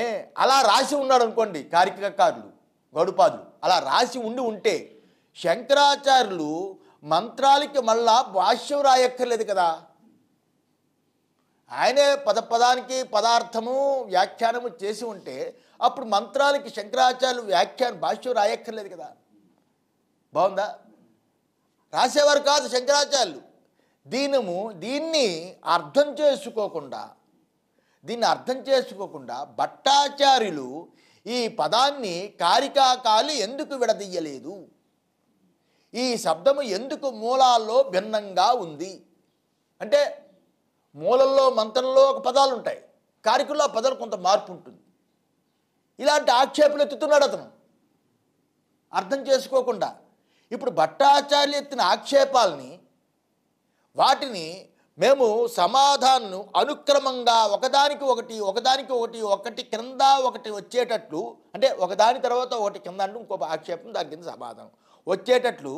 ఏ అలా రాసి ఉన్నాడు అనుకోండి కారికకారులు గడుపాదులు అలా రాసి ఉండి ఉంటే శంకరాచార్యులు మంత్రాలకి మళ్ళా భాష్యం రాయక్కర్లేదు కదా ఆయనే పదపదానికి పదార్థము వ్యాఖ్యానము చేసి ఉంటే అప్పుడు మంత్రాలకి శంకరాచార్యులు వ్యాఖ్యానం భాష్యం రాయక్కర్లేదు కదా బాగుందా రాసేవారు కాదు శంకరాచార్యులు దీనము దీన్ని అర్థం చేసుకోకుండా దీన్ని అర్థం చేసుకోకుండా భట్టాచార్యులు ఈ పదాన్ని కారికాకాలు ఎందుకు విడదీయలేదు ఈ శబ్దము ఎందుకు మూలాల్లో భిన్నంగా ఉంది అంటే మూలల్లో మంత్రంలో ఒక పదాలు ఉంటాయి కారికుల్లో పదాలు కొంత మార్పు ఉంటుంది ఇలాంటి ఆక్షేపణలు ఎత్తుతున్నాడు అతను అర్థం చేసుకోకుండా ఇప్పుడు భట్టాచార్య ఎత్తిన ఆక్షేపాలని వాటిని మేము సమాధానం అనుక్రమంగా ఒకదానికి ఒకటి ఒకదానికి ఒకటి ఒకటి క్రింద ఒకటి వచ్చేటట్లు అంటే ఒకదాని తర్వాత ఒకటి కింద అంటూ ఇంకొక ఆక్షేపం దాని కింద సమాధానం వచ్చేటట్లు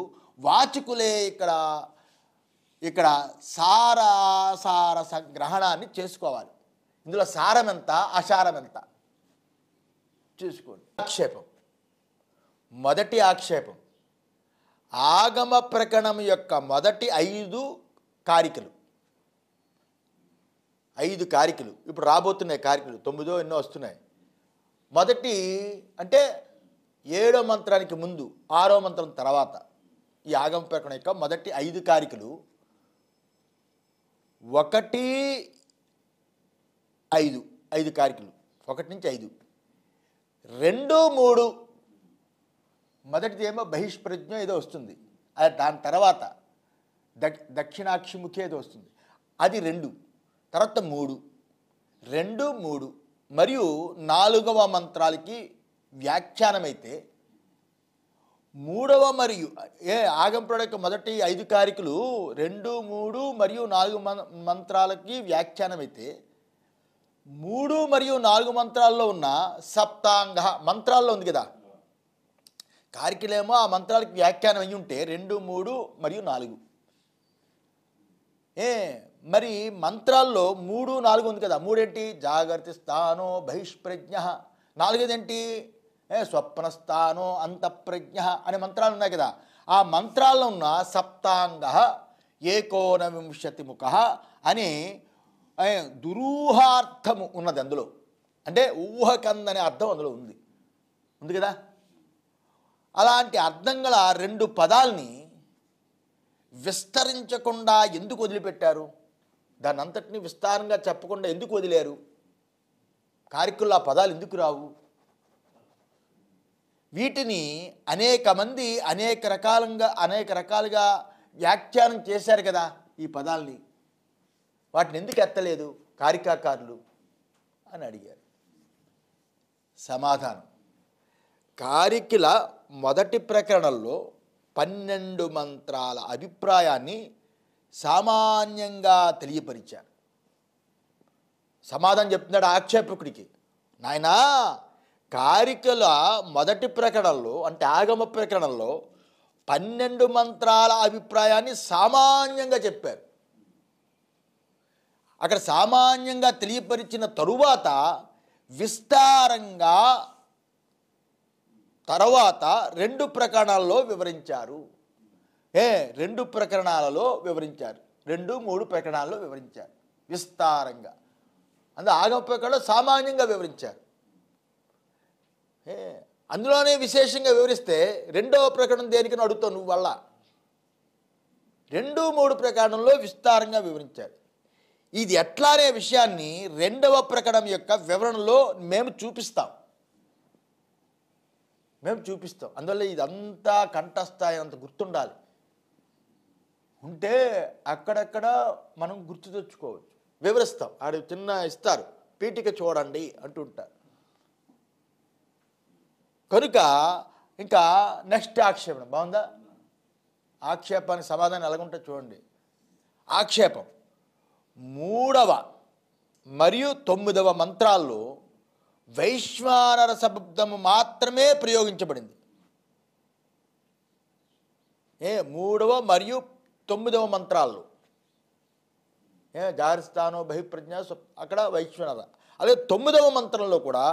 వాచకులే ఇక్కడ ఇక్కడ సారాసార సంగ్రహణాన్ని చేసుకోవాలి ఇందులో సారం ఎంత అసారం ఎంత చూసుకోండి ఆక్షేపం మొదటి ఆక్షేపం ఆగమ ప్రకణం యొక్క మొదటి ఐదు కారికలు ఐదు కారికలు ఇప్పుడు రాబోతున్నాయి కారికలు తొమ్మిదో ఎన్నో వస్తున్నాయి మొదటి అంటే ఏడో మంత్రానికి ముందు ఆరో మంత్రం తర్వాత ఈ ఆగమ ప్రకటన యొక్క మొదటి ఐదు కారికలు ఒకటి ఐదు ఐదు కారికలు ఒకటి నుంచి ఐదు రెండు మూడు మొదటిది ఏమో బహిష్ప్రజ్ఞ ఏదో వస్తుంది అది దాని తర్వాత దక్షిణాక్షిముఖి ఏదో వస్తుంది అది రెండు తర్వాత మూడు రెండు మూడు మరియు నాలుగవ మంత్రాలకి వ్యాఖ్యానమైతే మూడవ మరియు ఏ ఆగం ప్రొడక్ట్ మొదటి ఐదు కారికలు రెండు మూడు మరియు నాలుగు మంత్రాలకి వ్యాఖ్యానమైతే మూడు మరియు నాలుగు మంత్రాల్లో ఉన్న సప్తాంగ మంత్రాల్లో ఉంది కదా కారికలేమో ఆ మంత్రాలకి వ్యాఖ్యానం అయ్యి ఉంటే రెండు మూడు మరియు నాలుగు ఏ మరి మంత్రాల్లో మూడు నాలుగు ఉంది కదా మూడేంటి జాగ్రత్త స్థానో బహిష్ప్రజ్ఞ నాలుగేదేంటి స్వప్నస్థానో అంతఃప్రజ్ఞ అనే మంత్రాలు ఉన్నాయి కదా ఆ మంత్రాల్లో ఉన్న సప్తాంగ ఏకోనవింశతి ముఖ అని దురూహార్థము ఉన్నది అందులో అంటే ఊహకందనే అర్థం అందులో ఉంది ఉంది కదా అలాంటి అర్థం గల రెండు పదాల్ని విస్తరించకుండా ఎందుకు వదిలిపెట్టారు దాన్ని అంతటిని విస్తారంగా చెప్పకుండా ఎందుకు వదిలేరు కారికుల్లో ఆ పదాలు ఎందుకు రావు వీటిని అనేక మంది అనేక రకాలంగా అనేక రకాలుగా వ్యాఖ్యానం చేశారు కదా ఈ పదాలని వాటిని ఎందుకు ఎత్తలేదు కారికాకారులు అని అడిగారు సమాధానం కారికిల మొదటి ప్రకరణలో పన్నెండు మంత్రాల అభిప్రాయాన్ని సామాన్యంగా తెలియపరిచారు సమాధానం చెప్తున్నాడు ఆక్షేపకుడికి నాయనా కారికల మొదటి ప్రకటనలో అంటే ఆగమ ప్రకటనలో పన్నెండు మంత్రాల అభిప్రాయాన్ని సామాన్యంగా చెప్పారు అక్కడ సామాన్యంగా తెలియపరిచిన తరువాత విస్తారంగా తర్వాత రెండు ప్రకరణాల్లో వివరించారు ఏ రెండు ప్రకరణాలలో వివరించారు రెండు మూడు ప్రకరణాల్లో వివరించారు విస్తారంగా అందు ఆగమ ప్రకరణ సామాన్యంగా వివరించారు అందులోనే విశేషంగా వివరిస్తే రెండవ ప్రకటన దేనికి అడుగుతావు నువ్వు వల్ల రెండు మూడు ప్రకటనలో విస్తారంగా వివరించాడు ఇది ఎట్లా అనే విషయాన్ని రెండవ ప్రకటన యొక్క వివరణలో మేము చూపిస్తాం మేము చూపిస్తాం అందువల్ల ఇదంతా కంఠస్థాయి అంత గుర్తుండాలి ఉంటే అక్కడక్కడ మనం గుర్తు తెచ్చుకోవచ్చు వివరిస్తాం ఆడ చిన్న ఇస్తారు పీటిక చూడండి అంటుంటారు కనుక ఇంకా నెక్స్ట్ ఆక్షేపణ బాగుందా ఆక్షేపానికి సమాధానం ఎలాగుంటే చూడండి ఆక్షేపం మూడవ మరియు తొమ్మిదవ మంత్రాల్లో వైశ్వానర శబ్దము మాత్రమే ప్రయోగించబడింది ఏ మూడవ మరియు తొమ్మిదవ మంత్రాల్లో ఏ జారిస్తాను బహిప్రజ్ఞ అక్కడ వైశ్వనర అదే తొమ్మిదవ మంత్రంలో కూడా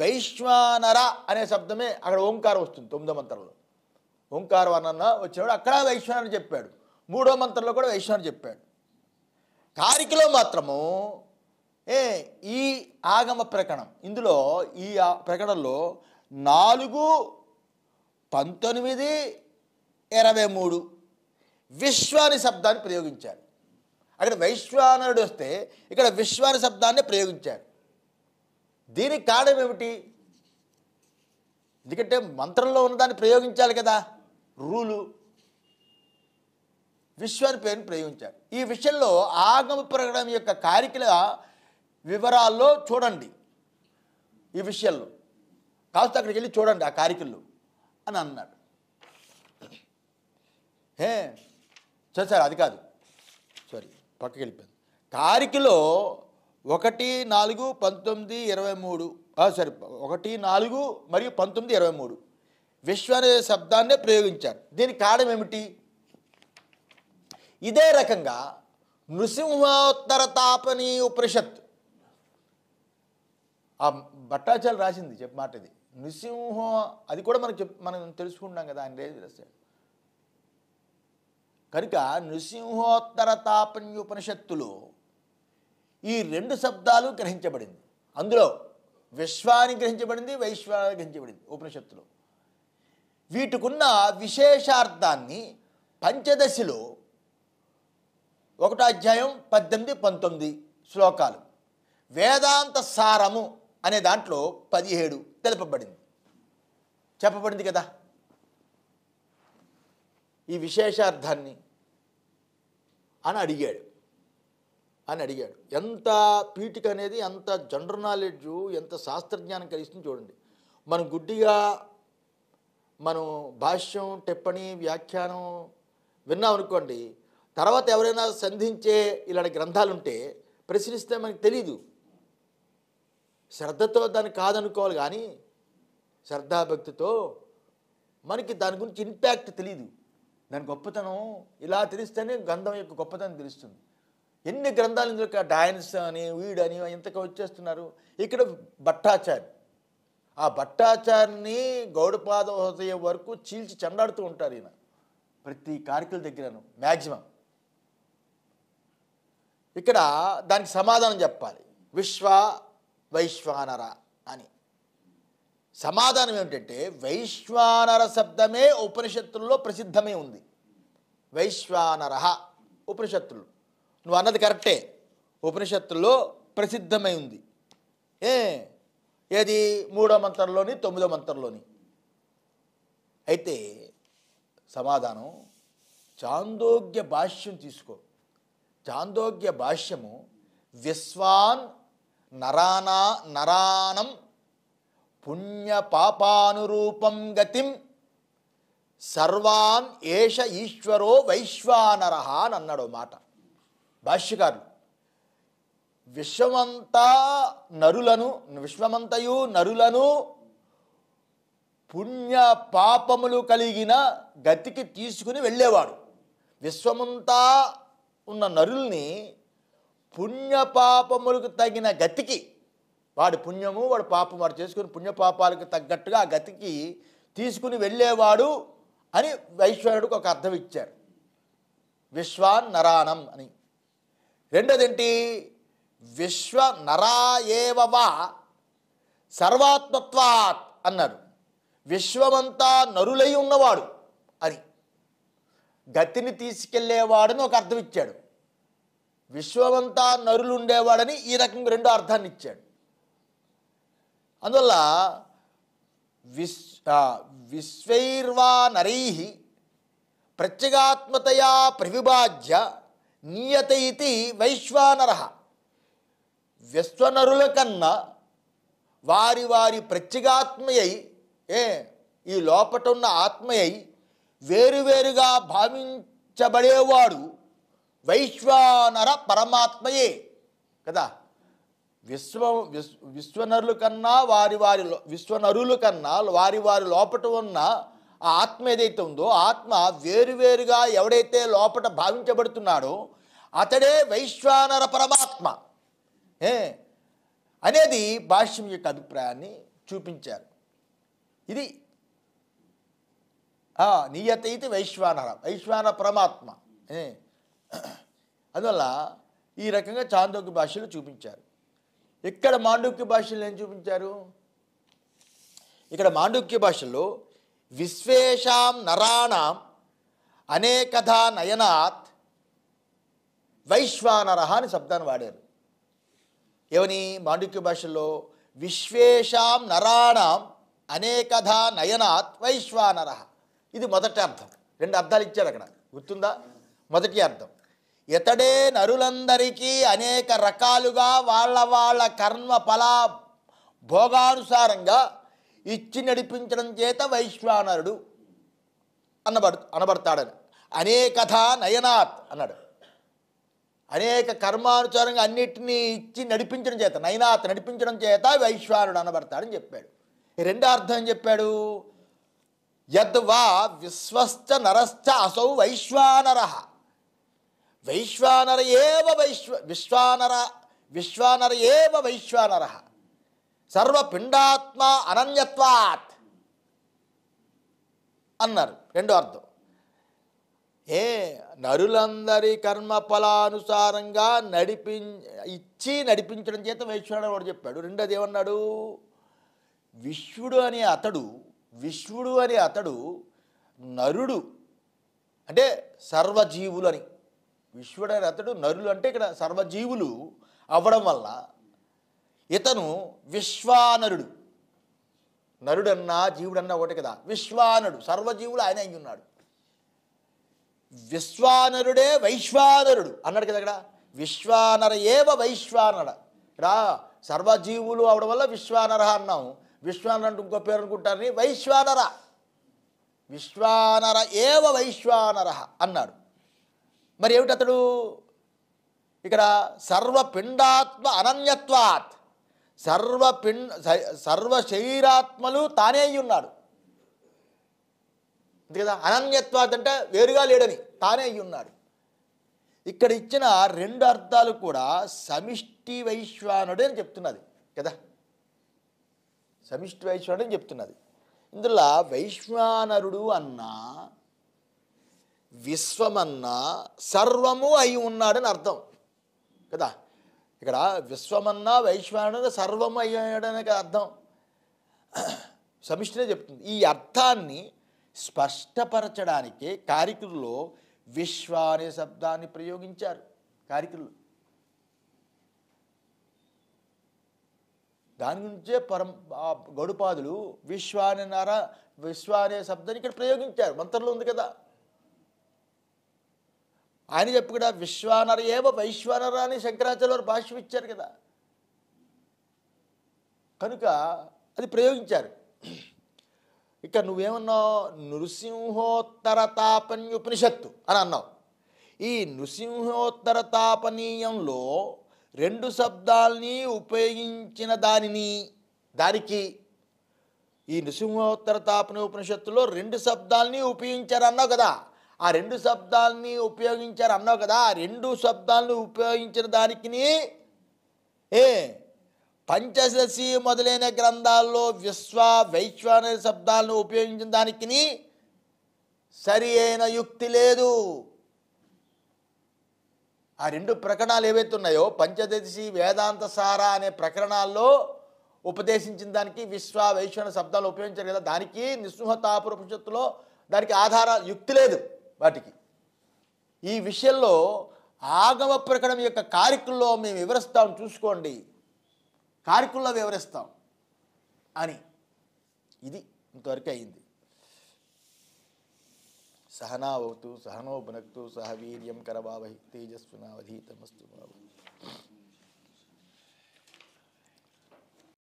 వైశ్వానర అనే శబ్దమే అక్కడ ఓంకారం వస్తుంది తొమ్మిదవ మంత్రంలో ఓంకార వర్ణన వచ్చినప్పుడు అక్కడ వైశ్వానర చెప్పాడు మూడవ మంత్రంలో కూడా వైశ్వానర చెప్పాడు కారికలో మాత్రము ఏ ఈ ఆగమ ప్రకటన ఇందులో ఈ ప్రకటనలో నాలుగు పంతొమ్మిది ఇరవై మూడు విశ్వాని శబ్దాన్ని ప్రయోగించాడు అక్కడ వైశ్వానరుడు వస్తే ఇక్కడ విశ్వాని శబ్దాన్ని ప్రయోగించాడు దీనికి కారణం ఏమిటి ఎందుకంటే మంత్రంలో ఉన్నదాన్ని ప్రయోగించాలి కదా రూలు విశ్వాన్ని పేరుని ప్రయోగించాలి ఈ విషయంలో ఆగమ ప్రకటన యొక్క కార్యక్రమ వివరాల్లో చూడండి ఈ విషయంలో కాస్త అక్కడికి వెళ్ళి చూడండి ఆ కారికల్లో అని అన్నాడు హే సరే సార్ అది కాదు సారీ పక్కకి వెళ్ళిపోయింది కారికలో ఒకటి నాలుగు పంతొమ్మిది ఇరవై మూడు సారీ ఒకటి నాలుగు మరియు పంతొమ్మిది ఇరవై మూడు విశ్వ అనే శబ్దాన్నే ప్రయోగించారు దీనికి కారణం ఏమిటి ఇదే రకంగా నృసింహోత్తర తాపని ఉపనిషత్ ఆ భట్టాచార్య రాసింది చెప్ప మాట ఇది నృసింహ అది కూడా మనం చెప్ మనం తెలుసుకున్నాం కదా ఆయన లేదు రాశాడు కనుక నృసింహోత్తర తాపని ఉపనిషత్తులో ఈ రెండు శబ్దాలు గ్రహించబడింది అందులో విశ్వాన్ని గ్రహించబడింది వైశ్వాన్ని గ్రహించబడింది ఉపనిషత్తులో వీటికున్న విశేషార్థాన్ని పంచదశిలో ఒకటో అధ్యాయం పద్దెనిమిది పంతొమ్మిది శ్లోకాలు వేదాంత సారము అనే దాంట్లో పదిహేడు తెలుపబడింది చెప్పబడింది కదా ఈ విశేషార్థాన్ని అని అడిగాడు అని అడిగాడు ఎంత పీఠిక అనేది ఎంత జనరల్ నాలెడ్జ్ ఎంత శాస్త్రజ్ఞానం కలిగిస్తుంది చూడండి మనం గుడ్డిగా మనం భాష్యం టిప్పణి వ్యాఖ్యానం విన్నాం అనుకోండి తర్వాత ఎవరైనా సంధించే ఇలాంటి గ్రంథాలు ఉంటే ప్రశ్నిస్తే మనకు తెలీదు శ్రద్ధతో దాన్ని కాదనుకోవాలి కానీ శ్రద్ధాభక్తితో మనకి దాని గురించి ఇంపాక్ట్ తెలీదు దాని గొప్పతనం ఇలా తెలిస్తేనే గంధం యొక్క గొప్పతనం తెలుస్తుంది ఎన్ని గ్రంథాలు ఇందులో డాయన్స్ అని వీడని ఇంతకు వచ్చేస్తున్నారు ఇక్కడ భట్టాచార్య ఆ భట్టాచార్యని గౌడపాద వరకు చీల్చి చెండాడుతూ ఉంటారు ఈయన ప్రతి కార్కుల దగ్గరను మ్యాక్సిమం ఇక్కడ దానికి సమాధానం చెప్పాలి విశ్వ వైశ్వానర అని సమాధానం ఏమిటంటే వైశ్వానర శబ్దమే ఉపనిషత్తుల్లో ప్రసిద్ధమే ఉంది వైశ్వానర ఉపనిషత్తులు నువ్వు అన్నది కరెక్టే ఉపనిషత్తుల్లో ప్రసిద్ధమై ఉంది ఏ ఏది మూడో మంత్రంలోని తొమ్మిదో మంత్రంలోని అయితే సమాధానం చాందోగ్య భాష్యం తీసుకో చాందోగ్య భాష్యము విశ్వాన్ నరానా నరాణం పుణ్యపాపానురూపం గతిం సర్వాన్ ఏష ఈశ్వరో వైశ్వానరహ అని అన్నాడు మాట భాష్యకారులు విశ్వమంతా నరులను విశ్వమంతయు నరులను పుణ్య పాపములు కలిగిన గతికి తీసుకుని వెళ్ళేవాడు విశ్వమంతా ఉన్న నరుల్ని పుణ్యపాపములకు తగిన గతికి వాడి పుణ్యము వాడు పాపం వాడు చేసుకుని పుణ్యపాపాలకు తగ్గట్టుగా ఆ గతికి తీసుకుని వెళ్ళేవాడు అని వైశ్వరుడికి ఒక అర్థం ఇచ్చారు విశ్వాన్ నరాణం అని రెండోది ఏంటి విశ్వ ఏవవా సర్వాత్మత్వాత్ అన్నారు విశ్వమంతా నరులై ఉన్నవాడు అని గతిని తీసుకెళ్లేవాడని ఒక అర్థం ఇచ్చాడు విశ్వమంతా నరులు ఉండేవాడని ఈ రకంగా రెండో అర్థాన్ని ఇచ్చాడు అందువల్ల విశ్వ విశ్వైర్వా నరై ప్రత్యేగాత్మతయా ప్రవిభాజ్య నియత ఇది వైశ్వానర విశ్వనరుల కన్నా వారి వారి ప్రత్యేగాత్మయై ఏ ఈ లోపట ఉన్న ఆత్మయై వేరువేరుగా భావించబడేవాడు వైశ్వానర పరమాత్మయే కదా విశ్వ విశ్వనరుల కన్నా వారి వారి విశ్వనరుల కన్నా వారి వారి లోపట ఉన్న ఆ ఆత్మ ఏదైతే ఉందో ఆత్మ వేరువేరుగా ఎవడైతే లోపల భావించబడుతున్నాడో అతడే వైశ్వానర పరమాత్మ ఏ అనేది భాష్యం యొక్క అభిప్రాయాన్ని చూపించారు ఇది నియత ఇది వైశ్వానర వైశ్వాన పరమాత్మ అందువల్ల ఈ రకంగా చాందోక్య భాషలు చూపించారు ఇక్కడ మాండూక్య భాషలు ఏం చూపించారు ఇక్కడ మాండూక్య భాషలో విశ్వేషాం నరాణం అనేకథా నయనాత్ వైశ్వానర అని శబ్దాన్ని వాడారు ఏమని మాండుక్య భాషలో విశ్వేషాం నరాణం అనేకథా నయనాత్ వైశ్వానర ఇది మొదటి అర్థం రెండు అర్థాలు ఇచ్చారు అక్కడ గుర్తుందా మొదటి అర్థం ఇతడే నరులందరికీ అనేక రకాలుగా వాళ్ళ వాళ్ళ కర్మ ఫలా భోగానుసారంగా ఇచ్చి నడిపించడం చేత వైశ్వానరుడు అనబడు అనబడతాడని అనేకథ నయనాత్ అన్నాడు అనేక కర్మానుసారంగా అన్నిటినీ ఇచ్చి నడిపించడం చేత నయనాత్ నడిపించడం చేత వైశ్వానుడు అనబడతాడని చెప్పాడు రెండో అర్థం ఏం చెప్పాడు యద్వా విశ్వశ్చ నరశ్చ అసౌ వైశ్వానర వైశ్వానర ఏవ వైశ్వ విశ్వానర విశ్వానర ఏవ వైశ్వానరహ సర్వపిండాత్మ అనన్యత్వాత్ అన్నారు రెండో అర్థం ఏ నరులందరి కర్మ ఫలానుసారంగా నడిపి ఇచ్చి నడిపించడం చేత వైశ్వరుడు వాడు చెప్పాడు రెండోది ఏమన్నాడు విశ్వడు అనే అతడు విశ్వడు అనే అతడు నరుడు అంటే సర్వజీవులని విశ్వడు అనే అతడు నరులు అంటే ఇక్కడ సర్వజీవులు అవ్వడం వల్ల ఇతను విశ్వానరుడు నరుడన్నా జీవుడన్నా ఒకటి కదా విశ్వానరుడు సర్వజీవులు ఆయన అయి ఉన్నాడు విశ్వానరుడే వైశ్వానరుడు అన్నాడు కదా ఇక్కడ విశ్వానర ఏవ వైశ్వానర రా సర్వజీవులు అవడం వల్ల విశ్వానర అన్నాం విశ్వానర అంటే ఇంకో పేరు అనుకుంటారని వైశ్వానర విశ్వానర ఏవ వైశ్వానర అన్నాడు మరి ఏమిటతడు ఇక్కడ సర్వపిండాత్మ అనన్యత్వాత్ సర్వ పిండ సర్వ శరీరాత్మలు తానే అయి ఉన్నాడు అంతే కదా అనన్యత్వాద్ అంటే వేరుగా లేడని తానే అయి ఉన్నాడు ఇక్కడ ఇచ్చిన రెండు అర్థాలు కూడా సమిష్టి వైశ్వానుడే అని చెప్తున్నది కదా సమిష్టి వైశ్వానుడు అని చెప్తున్నది ఇందులో వైశ్వానరుడు అన్నా విశ్వమన్నా సర్వము అయి ఉన్నాడని అర్థం కదా ఇక్కడ విశ్వమన్నా వైశ్వానుడు అయ్యాడనే అర్థం సమిష్టి చెప్తుంది ఈ అర్థాన్ని స్పష్టపరచడానికే కారికుల్లో విశ్వ అనే శబ్దాన్ని ప్రయోగించారు కారికులు దాని గురించే పరం గడుపాదులు విశ్వ అనే నారా విశ్వ అనే శబ్దాన్ని ఇక్కడ ప్రయోగించారు మంత్రంలో ఉంది కదా ఆయన చెప్పు కదా విశ్వానర ఏవ వైశ్వానర అని శంకరాచార్య భాష్యం ఇచ్చారు కదా కనుక అది ప్రయోగించారు ఇక నువ్వేమన్నావు ఉపనిషత్తు అని అన్నావు ఈ నృసింహోత్తర తాపనీయంలో రెండు శబ్దాల్ని ఉపయోగించిన దానిని దానికి ఈ తాపని ఉపనిషత్తులో రెండు శబ్దాల్ని ఉపయోగించారన్నావు కదా ఆ రెండు శబ్దాలని ఉపయోగించారు అన్నావు కదా ఆ రెండు శబ్దాలను ఉపయోగించిన దానికి ఏ పంచదశి మొదలైన గ్రంథాల్లో విశ్వ వైశ్వ అనే శబ్దాలను ఉపయోగించిన దానికి సరి అయిన యుక్తి లేదు ఆ రెండు ప్రకరణాలు ఏవైతే ఉన్నాయో పంచదశి వేదాంత సార అనే ప్రకరణాల్లో ఉపదేశించిన దానికి విశ్వ వైశ్వ అనే శబ్దాలు ఉపయోగించారు కదా దానికి నిస్సృహ తాపురపుషత్తులో దానికి ఆధార యుక్తి లేదు వాటికి ఈ విషయంలో ఆగమ ప్రకటన యొక్క కారికల్లో మేము వివరిస్తాం చూసుకోండి కారికల్లో వివరిస్తాం అని ఇది ఇంతవరకు అయింది సహనావతు సహనోభనక్తు సహవీర్యం కరవావహి తేజస్వినావధీతమస్తు బాబు